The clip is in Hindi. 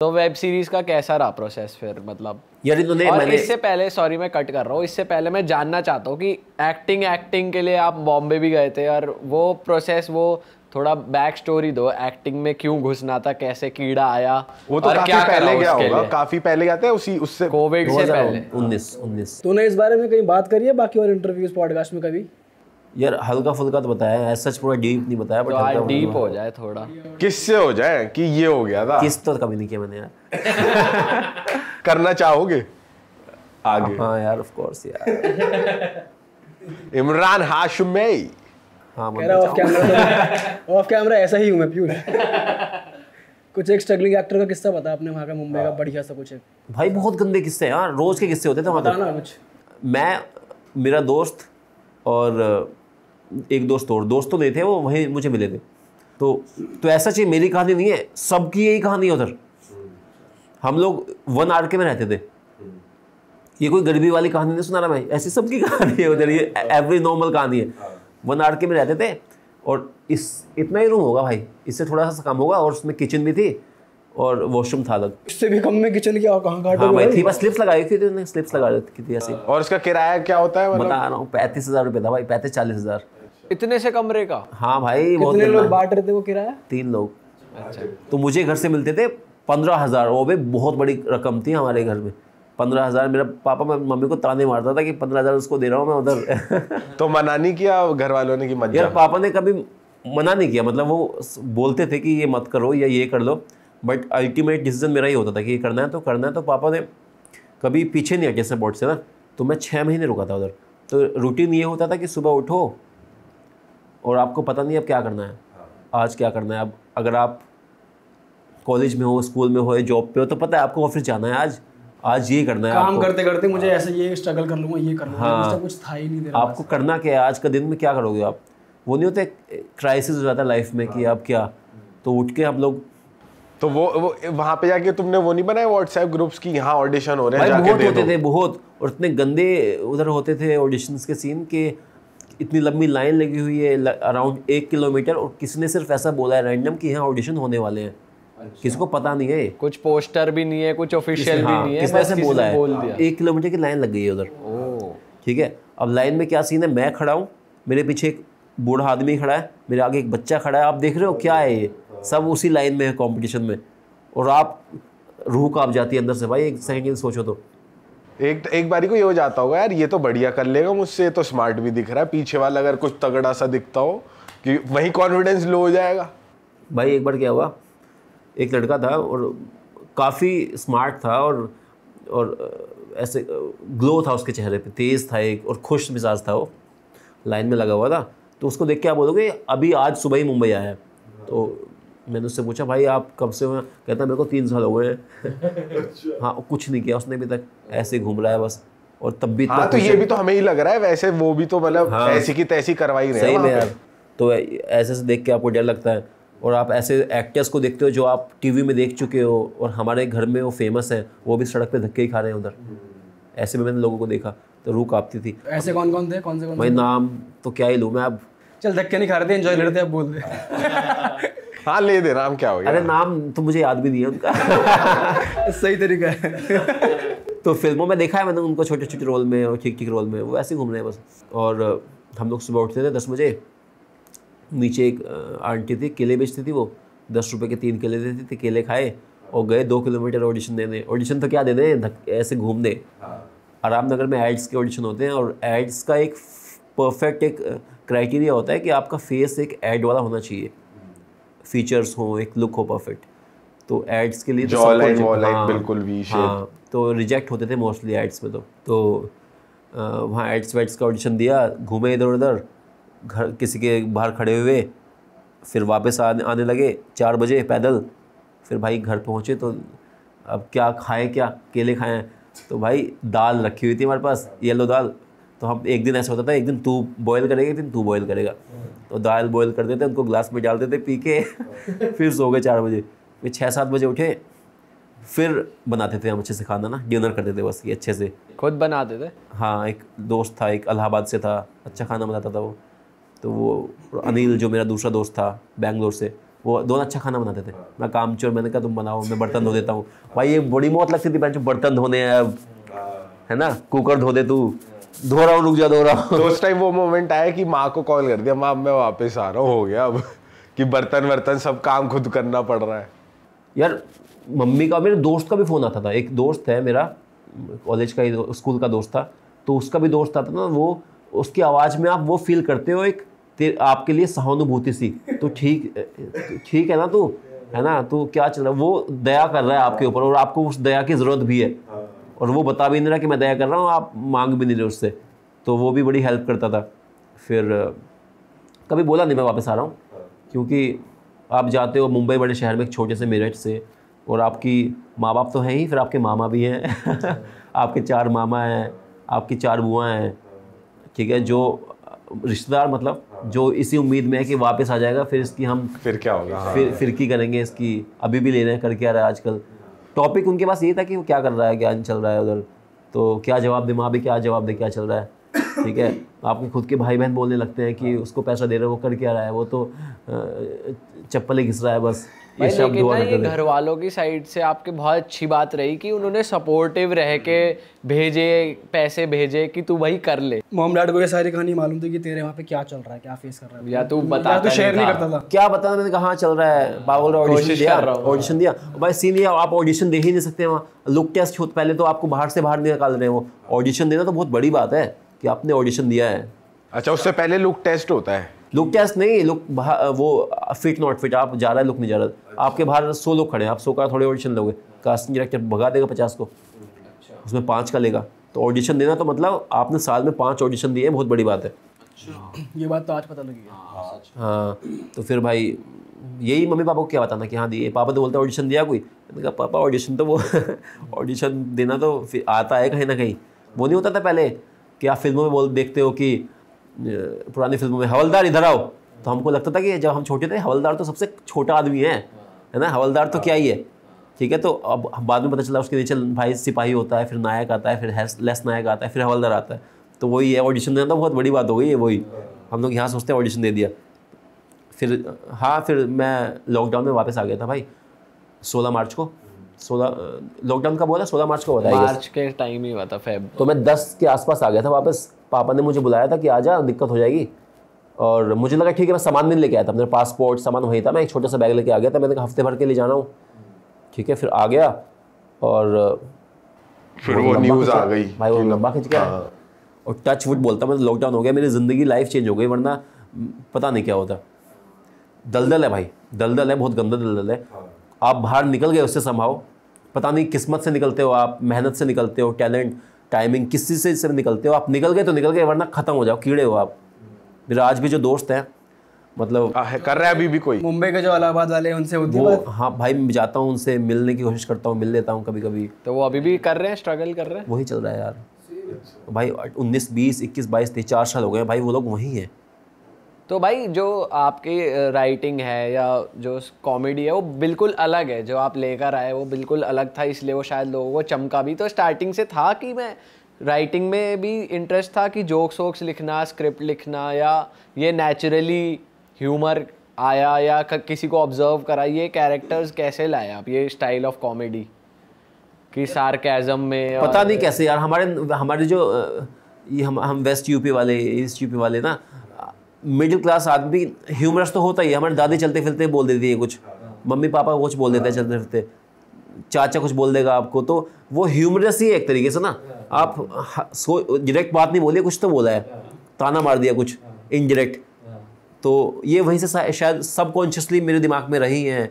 तो वेब सीरीज का कैसा रहा प्रोसेस फिर मतलब यार इन्होंने मैंने इससे पहले सॉरी मैं कट कर रहा हूँ इससे पहले मैं जानना चाहता हूँ कि एक्टिंग एक्टिंग के लिए आप बॉम्बे भी गए थे और वो प्रोसेस वो थोड़ा बैक स्टोरी दो एक्टिंग में क्यों घुसना था कैसे कीड़ा आया वो तो और क्या पहले गया होगा काफी पहले गया था उसी उससे कोविड से पहले 19 19 तूने इस बारे में कहीं बात करी है बाकी और इंटरव्यूज पॉडकास्ट में कभी यार हल्का फुल्का तो बताया है सच पूरा डीप नहीं बताया बट तो डीप हो जाए थोड़ा किससे हो जाए कि ये हो गया था किस तो कभी नहीं किया मैंने यार करना चाहोगे आगे हाँ यार ऑफ कोर्स यार इमरान हाशमी हाँ ऑफ कैमरा ऑफ कैमरा ऐसा ही हूँ मैं पीयूष कुछ एक स्ट्रगलिंग एक्टर का किस्सा बता आपने वहाँ का मुंबई का हाँ। बढ़िया सा कुछ है भाई बहुत गंदे किस्से यार रोज के किस्से होते थे ना कुछ मैं मेरा दोस्त और एक दोस्त और दोस्त तो नहीं थे वो वहीं मुझे मिले थे तो तो ऐसा चीज़ मेरी कहानी नहीं है सबकी यही कहानी है उधर हम लोग वन आर के में रहते थे ये कोई गरीबी वाली कहानी नहीं सुना रहा भाई ऐसी सबकी कहानी है उधर ये एवरी नॉर्मल कहानी है वन आर के में रहते थे और इस इतना ही रूम होगा भाई इससे थोड़ा सा कम होगा और उसमें किचन भी थी और वॉशरूम था अलग इससे भी कम में किचन क्या कहाँ काट हाँ भाई थी बस स्लिप्स लगाई थी तो स्लिप्स लगा रखी थी ऐसे और इसका किराया क्या होता है बता मतलब? रहा हूँ पैंतीस हज़ार रुपये था भाई पैंतीस चालीस हज़ार इतने से कमरे का हाँ भाई कितने लोग बांट रहे थे वो किराया तीन लोग अच्छा तो मुझे घर से मिलते थे पंद्रह हज़ार वो भी बहुत बड़ी रकम थी हमारे घर में पंद्रह हज़ार मेरा पापा मैं मम्मी को ताने मारता था कि पंद्रह हज़ार उसको दे रहा हूँ मैं उधर तो मना नहीं किया घर वालों ने कि मत यार पापा ने कभी मना नहीं किया मतलब वो बोलते थे कि ये मत करो या ये कर लो बट अल्टीमेट डिसीजन मेरा ही होता था कि ये करना है तो करना है तो पापा ने कभी पीछे नहीं हटे सपोर्ट से ना तो मैं छः महीने रुका था उधर तो रूटीन ये होता था कि सुबह उठो और आपको पता नहीं अब क्या करना है हाँ। आज क्या करना है अब अगर आप कॉलेज में हो स्कूल में हो या जॉब पे हो तो पता है आपको ऑफिस जाना है आज आज ये करना है काम आपको। करते करते मुझे हाँ। ऐसे ये स्ट्रगल कर लूँगा ये कर लूँगा हाँ, कुछ था ही नहीं दे रहा आपको करना क्या है आज का दिन में क्या करोगे आप वो नहीं होता क्राइसिस हो जाता है लाइफ में कि आप हाँ। क्या तो उठ के आप लोग तो वो, वो वहाँ पे जाके तुमने वो नहीं बनाया व्हाट्सएप ग्रुप्स की यहाँ ऑडिशन हो रहे हैं बहुत होते थे बहुत और इतने गंदे उधर होते थे ऑडिशंस के सीन के इतनी लंबी लाइन लगी हुई है अराउंड एक किलोमीटर और किसने सिर्फ ऐसा बोला है रैंडम कि यहाँ ऑडिशन होने वाले हैं अच्छा। किसको पता नहीं है कुछ पोस्टर भी नहीं है कुछ ऑफिशियल हाँ, भी नहीं है किसने बोला है बोल दिया। एक किलोमीटर की लाइन लग गई है उधर ठीक है अब लाइन में क्या सीन है मैं खड़ा हूँ मेरे पीछे एक बूढ़ा आदमी खड़ा है मेरे आगे एक बच्चा खड़ा है आप देख रहे हो क्या है ये हाँ। सब उसी लाइन में है कॉम्पिटिशन में और आप रूह काप जाती है अंदर से भाई एक सेकेंड सोचो तो एक एक बारी को ये हो जाता होगा यार ये तो बढ़िया कर लेगा मुझसे तो स्मार्ट भी दिख रहा है पीछे वाला अगर कुछ तगड़ा सा दिखता हो कि वही कॉन्फिडेंस लो हो जाएगा भाई एक बार क्या हुआ एक लड़का था और काफ़ी स्मार्ट था और और ऐसे ग्लो था उसके चेहरे पे तेज़ था एक और खुश मिजाज था वो लाइन में लगा हुआ था तो उसको देख के आप बोलोगे अभी आज सुबह ही मुंबई आया है तो मैंने उससे पूछा भाई आप कब से हुए कहता मेरे को तीन साल हो गए हैं अच्छा। हाँ कुछ नहीं किया उसने अभी तक ऐसे घूम रहा है बस और तब भी हाँ, तो ये भी तो हमें ही लग रहा है वैसे वो भी तो मतलब हाँ, ऐसी की तैसी करवाई रहे सही यार तो ऐसे से देख के आपको डर लगता है और आप ऐसे एक्टर्स को देखते हो जो आप टीवी में देख चुके हो और हमारे घर में वो फेमस हैं वो भी सड़क पे धक्के ही खा रहे हैं उधर हम्म। ऐसे में मैंने लोगों को देखा तो रूह कांपती थी ऐसे कौन कौन थे कौन से कौन भाई नाम तो क्या ही लूँ मैं अब चल धक्के नहीं खा रहे थे एंजॉय लेते हैं बोल हाँ ले दे नाम क्या हो गया अरे नाम तो मुझे याद भी नहीं है उनका सही तरीका है तो फिल्मों में देखा है मैंने उनको छोटे छोटे रोल में और ठीक ठीक रोल में वो ऐसे घूम रहे हैं बस और हम लोग सुबह उठते थे दस बजे नीचे एक आंटी थी केले बेचती थी वो दस रुपये के तीन केले देती थी केले खाए और गए दो किलोमीटर ऑडिशन देने ऑडिशन तो क्या देने ऐसे घूमने आराम नगर में एड्स के ऑडिशन होते हैं और एड्स का एक परफेक्ट एक क्राइटेरिया होता है कि आपका फेस एक एड वाला होना चाहिए फीचर्स हो एक लुक हो परफेक्ट तो एड्स के लिए तो हाँ, बिल्कुल भी हाँ, तो रिजेक्ट होते थे मोस्टली एड्स में तो तो वहाँ एड्स वैड्स का ऑडिशन दिया घूमे इधर उधर घर किसी के बाहर खड़े हुए फिर वापस आने आने लगे चार बजे पैदल फिर भाई घर पहुँचे तो अब क्या खाएं क्या केले खाएं तो भाई दाल रखी हुई थी हमारे पास येलो दाल तो हम एक दिन ऐसा होता था एक दिन तू बॉयल करेगा एक दिन तू बॉयल करेगा तो दाल बॉयल कर देते उनको ग्लास में डाल देते पी के फिर सो गए चार बजे फिर छः सात बजे उठे फिर बनाते थे हम अच्छे से खाना ना डिनर करते थे बस ये अच्छे से खुद बनाते थे हाँ एक दोस्त था एक अलाहाबाद से था अच्छा खाना बनाता था वो तो वो अनिल जो मेरा दूसरा दोस्त था बैंगलोर से वो दोनों अच्छा खाना बनाते थे मैं काम चोर मैंने कहा तुम बनाओ मैं बर्तन धो देता हूँ भाई ये बड़ी मौत लगती थी बहन बर्तन धोने अब हाँ। है ना कुकर धो दे तू दोहरा रुक जा दोहरा तो उस टाइम वो मोमेंट आया कि माँ को कॉल कर दिया माँ मैं वापस आ रहा हूँ हो गया अब कि बर्तन वर्तन सब काम खुद करना पड़ रहा है यार मम्मी का मेरे दोस्त का भी फ़ोन आता था एक दोस्त है मेरा कॉलेज का ही स्कूल का दोस्त था तो उसका भी दोस्त आता था ना वो उसकी आवाज़ में आप वो फील करते हो एक आपके लिए सहानुभूति सी तो ठीक ठीक है ना तू है ना तो क्या चल रहा है वो दया कर रहा है आपके ऊपर और आपको उस दया की ज़रूरत भी है और वो बता भी नहीं रहा कि मैं दया कर रहा हूँ आप मांग भी नहीं रहे उससे तो वो भी बड़ी हेल्प करता था फिर कभी बोला नहीं मैं वापस आ रहा हूँ क्योंकि आप जाते हो मुंबई बड़े शहर में एक छोटे से मेरठ से और आपकी माँ बाप तो हैं ही फिर आपके मामा भी हैं आपके चार मामा हैं आपकी चार बुआ हैं ठीक है जो रिश्तेदार मतलब जो इसी उम्मीद में है कि वापस आ जाएगा फिर इसकी हम फिर क्या होगा फिर फिर की करेंगे इसकी अभी भी ले रहे हैं करके आ रहा है आजकल टॉपिक उनके पास ये था कि वो क्या कर रहा है क्या चल रहा है उधर तो क्या जवाब दे वहाँ भी क्या जवाब दे क्या चल रहा है ठीक है आपके खुद के भाई बहन बोलने लगते हैं कि उसको पैसा दे रहे वो कर क्या रहा है वो तो चप्पल घिस रहा है बस ये शब्द घर वालों की साइड से आपके बहुत अच्छी बात रही कि उन्होंने सपोर्टिव रह के भेजे पैसे भेजे कि तू वही कर ले मोम डैड को सारी कहानी मालूम थी कि तेरे वहाँ पे क्या चल रहा है क्या फेस कर रहा है या तू बता तू शेयर नहीं करता था क्या बता मैंने कहा चल रहा है बाबुल ऑडिशन दिया ऑडिशन दिया भाई सीन ये आप ऑडिशन दे ही नहीं सकते वहाँ लुक टेस्ट पहले तो आपको बाहर से बाहर निकाल रहे हैं वो ऑडिशन देना तो बहुत बड़ी बात है कि आपने ऑडिशन दिया है अच्छा उससे पहले लुक टेस्ट होता है लुक टेस्ट नहीं लुक वो फिट नॉट फिट आप जा रहा है लुक नहीं जा रहा अच्छा। आपके बाहर सौ लोग खड़े हैं आप सौ का थोड़े ऑडिशन लोगे कास्टिंग डायरेक्टर भगा देगा पचास को अच्छा। उसमें पाँच का लेगा तो ऑडिशन देना तो मतलब आपने साल में पाँच ऑडिशन दिए बहुत बड़ी बात है ये बात तो आज पता लगी हाँ तो फिर भाई यही मम्मी पापा को क्या बताना कि हाँ दिए पापा तो बोलते ऑडिशन दिया कोई मैंने कहा पापा ऑडिशन तो वो ऑडिशन देना तो फिर आता है कहीं ना कहीं वो नहीं होता था पहले कि आप फिल्मों में बोल देखते हो कि पुरानी फिल्मों में हवलदार इधर आओ तो हमको लगता था कि जब हम छोटे थे हवलदार तो सबसे छोटा आदमी है है ना हवलदार तो क्या ही है ठीक है तो अब बाद में पता चला उसके नीचे भाई सिपाही होता है फिर नायक आता है फिर लेस नायक आता है फिर हवलदार आता है तो वही है ऑडिशन देना तो बहुत बड़ी बात हो गई है वही हम लोग यहाँ सोचते हैं ऑडिशन दे दिया फिर हाँ फिर मैं लॉकडाउन में वापस आ गया था भाई सोलह मार्च को सोलह लॉकडाउन कब हुआ था सोलह मार्च को हुआ था मार्च के टाइम ही हुआ था फेब तो मैं दस के आसपास आ गया था वापस पापा ने मुझे बुलाया था कि आ जा दिक्कत हो जाएगी और मुझे लगा ठीक है मैं सामान भी लेके आया था मेरा पासपोर्ट सामान वही था मैं एक छोटा सा बैग लेके आ गया था मैंने कहा हफ्ते भर के लिए जाना हूँ ठीक है फिर आ गया और फिर वो न्यूज़ आ गई भाई वो लंबा खिंच गया हाँ। और टच वुड बोलता मैं लॉकडाउन मतलब हो गया मेरी ज़िंदगी लाइफ चेंज हो गई वरना पता नहीं क्या होता दलदल है भाई दलदल है बहुत गंदा दलदल है हाँ। आप बाहर निकल गए उससे संभाव पता नहीं किस्मत से निकलते हो आप मेहनत से निकलते हो टैलेंट टाइमिंग किसी से से निकलते हो आप निकल गए तो निकल गए वरना ख़त्म हो जाओ कीड़े हो आप मेरा आज भी जो दोस्त हैं मतलब है, कर रहे हैं अभी भी कोई मुंबई के जो अलाहाबाद वाले हैं उनसे वो हाँ भाई मैं जाता हूँ उनसे मिलने की कोशिश करता हूँ मिल लेता हूँ कभी कभी तो वो अभी भी कर रहे हैं स्ट्रगल कर रहे हैं वही चल रहा है यार भाई उन्नीस बीस इक्कीस बाईस तेईस चार साल हो गए भाई वो लोग वहीं हैं तो भाई जो आपकी राइटिंग है या जो कॉमेडी है वो बिल्कुल अलग है जो आप लेकर आए वो बिल्कुल अलग था इसलिए वो शायद लोगों को चमका भी तो स्टार्टिंग से था कि मैं राइटिंग में भी इंटरेस्ट था कि जोक्स वोक्स लिखना स्क्रिप्ट लिखना या ये नेचुरली ह्यूमर आया या किसी को ऑब्जर्व करा ये कैरेक्टर्स कैसे लाए आप ये स्टाइल ऑफ कॉमेडी कि सार्केज़म में पता नहीं कैसे यार हमारे हमारे जो ये हम हम वेस्ट यूपी वाले ईस्ट यूपी वाले ना मिडिल क्लास आदमी ह्यूमरस तो होता ही है हमारे दादी चलते फिरते बोल देती है कुछ मम्मी पापा कुछ बोल देते हैं चलते फिरते चाचा कुछ बोल देगा आपको तो वो ह्यूमरस ही है एक तरीके से ना आप सो डायरेक्ट बात नहीं बोली कुछ तो बोला है ताना मार दिया कुछ इनडायरेक्ट तो ये वहीं से शायद सबकॉन्शियसली मेरे दिमाग में रही हैं